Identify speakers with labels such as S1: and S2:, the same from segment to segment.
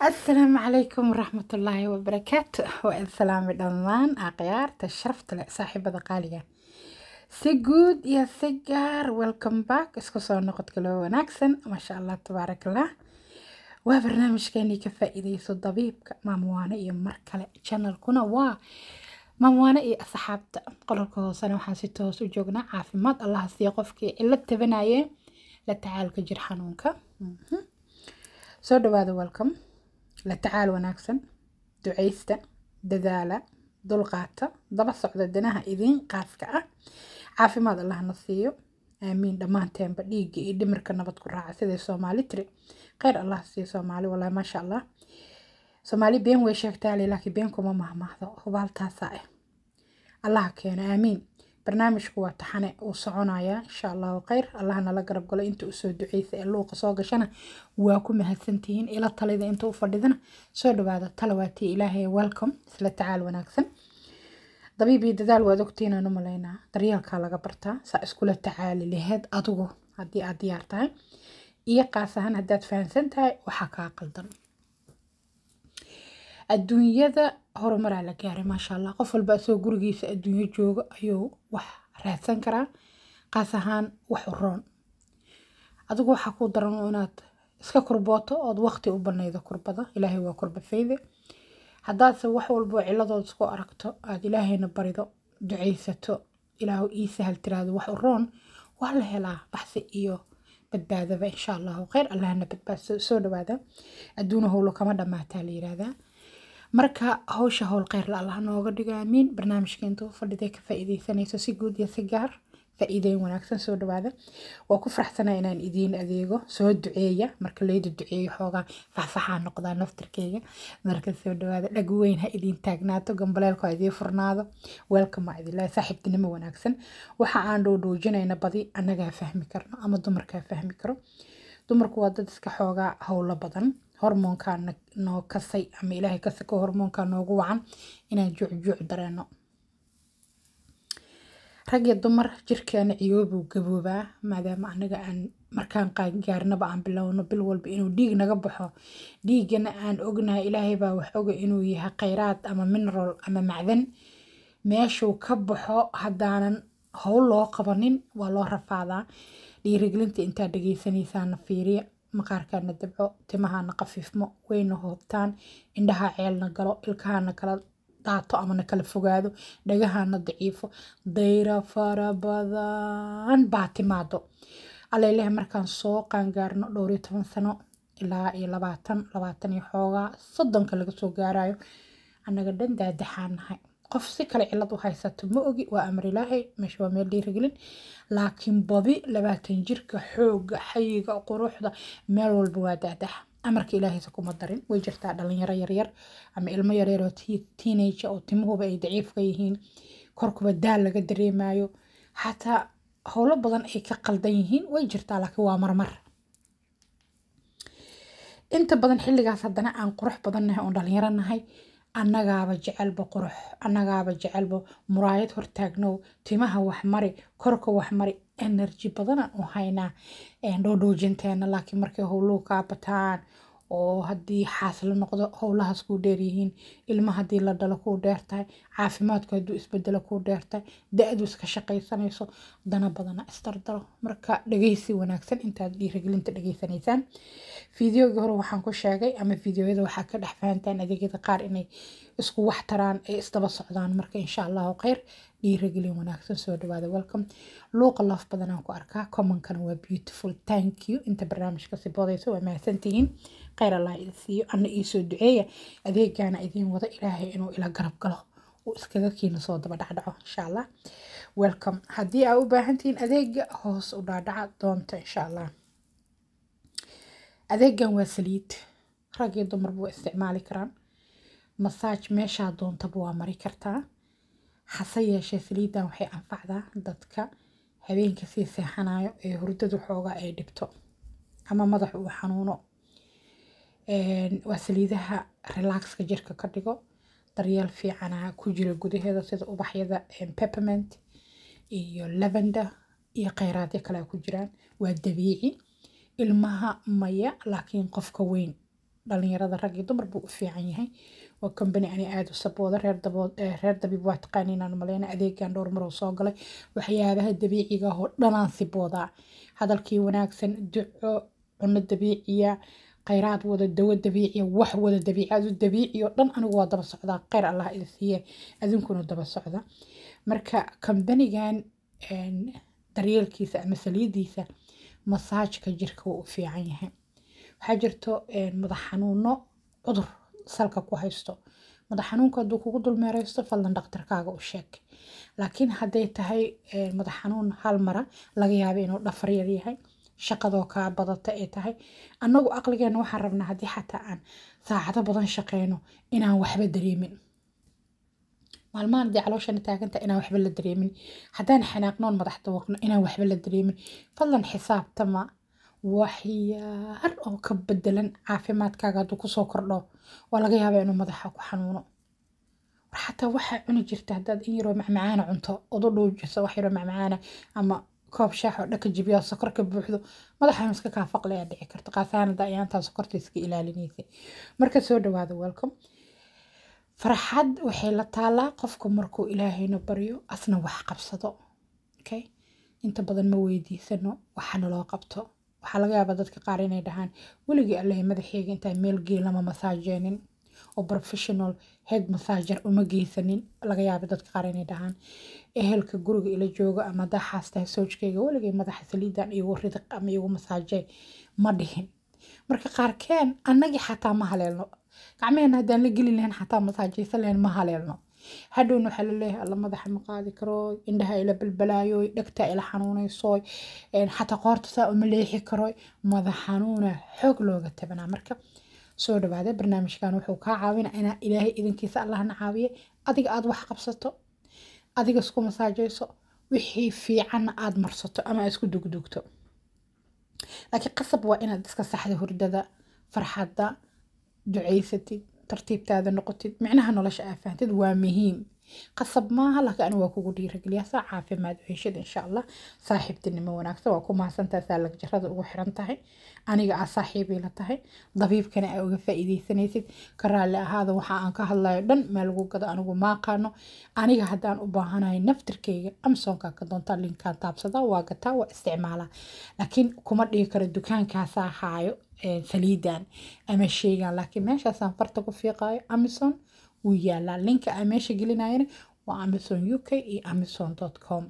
S1: asalaamu calaykum waraxmatullaahi wabarakaatu waa idin salaamay dhammaan akhyaarta sharafta leh saaxiibada qaaliga si guud iyo si gaar welcome back isku soo noqodka loo wanaagsan maasha allah tabaarakallah waa barnaamijkeenii ka faaiidayso dabiibka maamwaane iyo mar kale janalkuna waa maamwaane iyo asxaabta qololka hoosena waxaan si toos u joognaa caafimaad allaha siiya qofkii cilo tabanaye la tacaalka jir xanuunka mhm. soo dhawaada welcome la tacaal wanaagsan ducaysta dadaala dulqaata daba socda danaha idiin qaaska ah caafimaad allahna siiyo aamiin dhammaanteenba dhiigga iyo dhimirka nabad ku raaca siday soomaali tiri kheyr allah siiyo soomaali wallaahi maasha allah soomaali been way sheegtaale laakiin been kuma mahmaahdo hubaaltaasaa ah eh. allah keeno aamiin barnaamijku waa taxane uu soconaya insha allahu khayr allah nala garab galo inta usoo duceysa ee luuqa soo gashana waa ku mahadsantihiin ila talida inta u fadhidana soo dhawaada talawaatii ilaahay welcom isla tacaal wanaagsan dabiib dadaal waad ogtiin aan u daryaalkaa laga bartaa saa iskula tacaali laheed adigu haddii aad diyaar tahay iyo qaas ahaan haddaad fahamsan tahay waxaa kaa qaldan adduunyada horumaraa ah la gaaray maasha allah qof walba asagoo gurigiisa adduunyo joogo ayuu wax raadsan karaa qaas ahaan wax uroon adigu waxaa kuu daran inaad iska kurbooto ood waqti u banaydo kurbada ilaahay waa kurbafayde haddaadse wax walboo ciladooda isku aragto aada ilaahayna barido ducaysato ilaahu ii sahal tiraado wax uroon waa la helaa baxsi iyo badbaadaba insha allahu kheyr allahna badbaad dhawaada adduuna howlo kama dhammaataa la yiraahdaa marka hawsha howlkheyr la allah nooga dhigo aamiin barnaamijka intuu fadhiday ka faa'iideysanayso si guud iyo si gaar faa'iideyn wanaagsan soo dhawaada waa ku faraxsanaa inaan idiin adeego soo duceeya marka layda duceeyo xoogaa faahfaxaa noqdaa naftarkeyga marka soo dhawaada dhagweyn ha idiin taagnaato gambaleelku idiin furnaado weelkama idila saaxiibtinimo wanaagsan waxa aan dhowdhoojinayna badi annagaa fahmi karno ama dumarkaa fahmi karo dumarku waa dad iska xoogaa howlo badan hormoonka noo kasay ama ilaahay ka hormoonka noogu wacan inaan juucjuuc dareeno rag iyo dumar jirkeena ciyoobuu gaboobaa maadaama anaga aan markaan qaangaarnaba aan bilowno bil walba inuu dhiig naga baxo dhiigana aan ognahay ilaahay baa wax oga inuu yahay khayraad ama mineral ama macdan meeshuu ka baxo haddaanan howl loo qabanin waa loo rafaadaa dhiirigelinta intaa dhegeysanaysaana fiiriya maqaarkaana dabco timahana qafiifmo wayna hoobtaan indhaha ceelna galo ilkahana kala daato amana kala fogaado dhagahana daciifo dayra farabadan baa timaado alalehe markaan soo qaangaarno dhowriyo toban sano ilaa iyo labaatan labaatan iyo xoogaa soddonka laga soo gaarayo annaga dhan daadaxaanahay qof si kale cilad u haysato ma ogi waa amar ilaahay meesha waa meel dhiirigelin laakiin badi labaatan jirka xooga xayiga quruxda meel walba waa daadaxa amarka ilaahaysa kuma darin way jirtaa dhalinyaro yaryar ama ilmo yaryar oo teenager oo timahuba ay daciifka yihiin korkuba daal laga dareemayo xataa howlo badan ay ka qaldan yihiin way jirtaa laakiin waa marmar inta badan xilligaas haddana aan qurux badan nahay oon dhalinyaro nahay annagaaba jecelba qurux annagaaba jecelba muraayad hortaagnow timaha waxmari korka waxmari enerji badana u haynaa dhoodhoojinteena laakiin markay howluhu kaa bataan oo haddii xaas la noqdo howlahaas kuu dheeryihiin ilma hadii la dhalo kuu dheertahay caafimaadku hadduu isbedelo kuu dheertahay da-du iska shaqaysanayso dana badana isdardaro marka dhegeysi wanaagsan intaad dhiiragelinta dhegeysanaysaan fideogii hore waxaan ku sheegay ama videoyada waxaa ka dhex fahantaan adeegyada qaar inay isku wax taraan ay isdaba socdaan marka insha allahu khayr dhiiragelin wanaagsan soo dhawaada welcome luuqa laf badanaan ku arkaa commonkana waa beautiful thank you inta barnaamijkasi boodaysa waa mahadsantihiin kheyr allah siiyo anna iisoo duceeya adeegaana idin wado ilaahay inuu ila garab galo uu iskaga keeno soo daba dhacdhaco insha allah welcome haddii aa u baahantihiin adeega hoos u dhaadhaca doonto insha allah adeegan waa saliid rag iyo dumar isticmaali karaan masaaj meeshaa doontaba waa mari kartaa hase yeeshee saliiddan waxay anfacdaa dadka habeenka sii seexanayo ee hurdadu xoogaa ay dhibto ama madax uu xanuuno waa saliidaha relaxka jirka ka dhigo daryeel fiicanaa ku jira gudaheeda sida ubaxyada peppermint iyo lavender iyo kheyraadyo kale ku jiraan waa dabiici ilmaha maya laakiin qofka weyn dhalinyarada rag iyo dumarbu u fiican yahay oo combany ani aada u sabooda eh, reer dabiib waa taqaan inaan maleyna adeegaan dhowr maroo soo galay waxyaabaha dabiiciga ah oo dhanaan siboodaa hadalkii wanaagsan duco cuno dabiiciya ah, khayraad wada dawo dabiiciya ah, wax wada dabiici adu dabiici oo dhan anigu waa daba socdaa khayr allah ila siiye adinkuna daba socda marka combanigan daryeelkiisa ama saliidiisa masaajka jirka wuu u fiican yahay waxaa jirto madax xanuuno cudur salka ku haysto madax xanuunka hadduu kugu dulmeeraysto fadlan dhakhtarkaaga u sheeg laakiin hadday tahay eh, madax xanuun hal mara laga yaaba inuu dhafar yar yahay shaqadoo kaa badata ay tahay annagu aqligeena waxaan rabnaa haddii xataa aan saacado badan shaqeyno inaan waxba dareemin maalmahan haddii calooshana taaganta inaan waxba la dareemin haddaan xanaaqnoon madax dawaqno inaan waxba la dareemin fadlan xisaabtama waxyaar oo ka bedelan caafimaadkaaga hadduu kusoo kordho waa laga yaabaa inuu madaxa ku xanuuno war xataa waxaa cuni jirta hadaad in yaroo macmacaana cunto ood dhow jirta wax yaroo macmacaana ama koob shaax oo dhaka jibiyo sokor ka buuxdo madaxaan iska kaa faqlayaa dhici karta qaataanada ayaantaa sokorta iska ilaalinaysa marka soo dhawaada welcome farxad waxay la taalaa qofku markuu ilaahayna baryo asna wax qabsado okay inta badan ma weydiisano waxa naloo qabto waxaa laga yaabaa dadka qaar inay dhahaan weligii allahay madaxeyga intaa meel geelama masaajeenin oo professional head massager uma geysanin laga yaaba dadka qaar inay dhahaan ehelka guriga ila jooga ama hadaa soojkayga weligay madaxa saliidan igu ridiq ama igu masaaje ma dhihin marka qaarkeen annagii xataa ma haleelno gacmaheen haddaan la geli lahayn xataa masaajaysan lahayn ma haleelno hadhowna waxaa laleeyahay alla madaxa ma qaadi karo indhaha ila balbalaayo dhegta ila xanuunayso xataa qoorta saa uma leexi karo madax xanuuna xoog looga tabanaa marka soo dhawaada barnaamijkan wuxuu kaa caawina inaa ilaahay idinkiisa allahna caawiye adiga aad wax qabsato adiga isku masaajayso wixii fiicanna aad marsato ama isku dugdugto laakiin qasab waa inaad iska saxda hurdada farxadda ducaysatid tartiibtaada noqotid micnaha nolosha aa fahamtid waa muhiim qasab maaha laka ani waa kugu dhiirageliyaa saa caafimaad u heshid insha allah saaxiibtinimo wanaagsan waa ku mahadsantahay saa ugu xiran tahay aniga aa saaxiibii la tahay dabiibkana aa uga faa'iidaysanaysid ka ahaada waxa aan ka hadlayo dhan maa lagu gado anigu maaqaano aniga haddaan u baahanahay naftirkayga amsoonka ka doontaa linkaan taabsadaa waa gataa waa isticmaalaa laakiin kuma dhihi karo dukaankaasaa haayo saliidan ama sheegan laakiin meeshaasaan farta ku fiiqaayo amazon wuu yaalaa linka a meesha gelinayana waa amazon u k iyo amazon com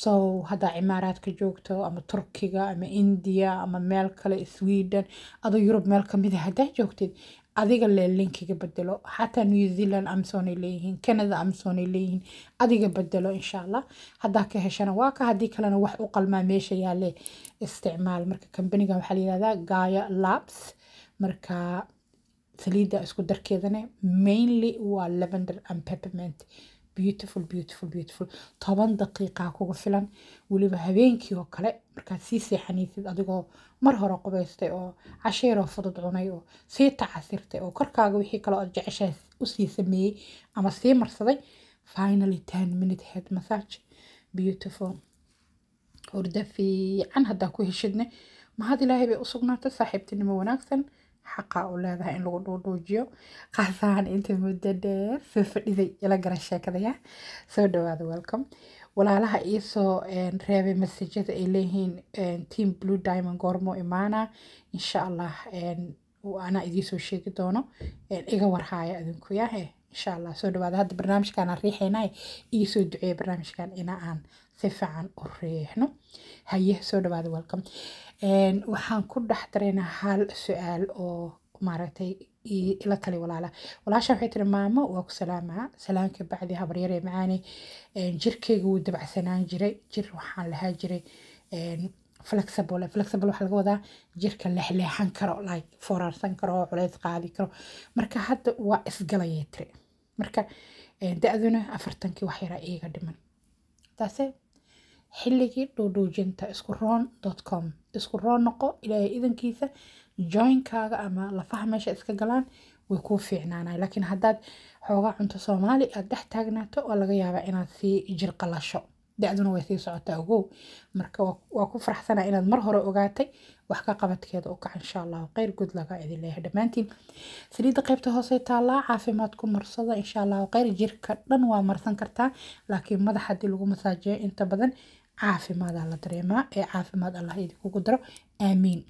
S1: so haddaa cimaaraadka joogto ama turkiga ama indiya ama meel kale sweden adoo yurub meel kamid a haddaa joogtid adiga le linkiga bedelo xataa new zealand amsoonay leeyihiin canada amsoonay leeyihiin adiga bedelo insha allah haddaa ka heshana waa ka haddii kalena wax u qalmaa meesha yaale isticmaal marka kambaniga waxaa layihahdaa gaya labs marka saliidda isku darkeedane mainly waa lavender and pepperment beautiful beautiful beautiful toban daqiiqaa kugu filan weliba habeenkii oo kale markaad sii seexanaysid adigoo mar hore qubaystay oo casheeroo fudud cunay oo sii tacasirtay oo korkaaga wixii kaleo aad jeceshaas usii sameeyey ama sii marsaday finally ten minute head massage beautiful horda fiican haddaa ku heshidne mahad ilaahay bay usugnaatay saaxiibtinimo wanaagsan xaqa u leedahay in lagu dhuudhuujiyo qaas inta muddo dheer soo fadhiday ila gara sheekadaya soo dhawaada welcome walaalaha ii soo reebay masajada ay leeyihiin team blue diamond goormo imaana insha allah ana idiisoo sheegi doono iga warhaaya idinku yahe insha allah soo dhawaada hadda barnaamijkan aan riixaynay iyo soo duceeye barnaamijkan ina aan si fiican u riixno haye soo dhawaada welcome waxaan ku dhex daraynaa hal su-aal oo maaragtay ila tali walaala walaasha waxay tiri maamo waa ku salaamaa salaamka bacdi habaryare macaani jirkeyga wuu dabacsanaan jiray jir waxaan lahaa jiray flexible flexible waxaa laga wadaa jirka leexleexan karo like foorarsan karo culays qaadi karo marka hadda waa isgalayay tiri marka da-duna afartankii wax yaraa iiga dhiman taase xilligii dhuudhuujinta isku roon dot com isku roon noqo ilaahay idankiisa joinkaaga ama lafaha meesha iska galaan way kuu fiicnaanay laakiin haddaad xoogaa cunto soomaali aada dhex taagnaato waa laga yaabaa inaad sii jirqalasho da-duna way sii socotaa ogow marka waa ku faraxsanaa inaad mar hore ogaatay wax ka qabadkeeda u kaca insha allahu kheyr guud lagaa idin leeyahay dhammaantiin saliidda qaybta hoose taallaa caafimaad ku marsada insha allahu kheyr jirka dhan waa marsan kartaa laakiin madax haddii lagu masaajiyo inta badan caafimaadaa la dareemaa ee caafimaad allah idinkugu daro aamiin